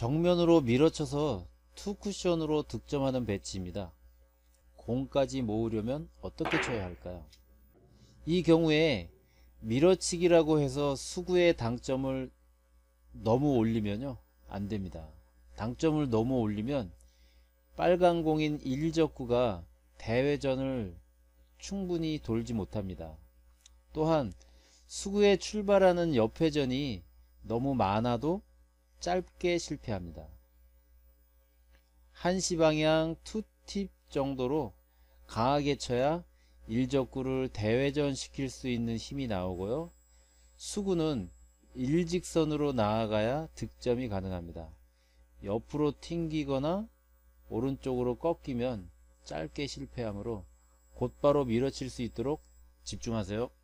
정면으로 밀어쳐서 투쿠션으로 득점하는 배치입니다. 공까지 모으려면 어떻게 쳐야 할까요? 이 경우에 밀어치기라고 해서 수구의 당점을 너무 올리면요. 안됩니다. 당점을 너무 올리면 빨간 공인 1적구가 대회전을 충분히 돌지 못합니다. 또한 수구에 출발하는 옆회전이 너무 많아도 짧게 실패합니다. 한시 방향 투팁 정도로 강하게 쳐야 일적구를 대회전시킬 수 있는 힘이 나오고요. 수구는 일직선으로 나아가야 득점이 가능합니다. 옆으로 튕기거나 오른쪽으로 꺾이면 짧게 실패하므로 곧바로 밀어칠 수 있도록 집중하세요.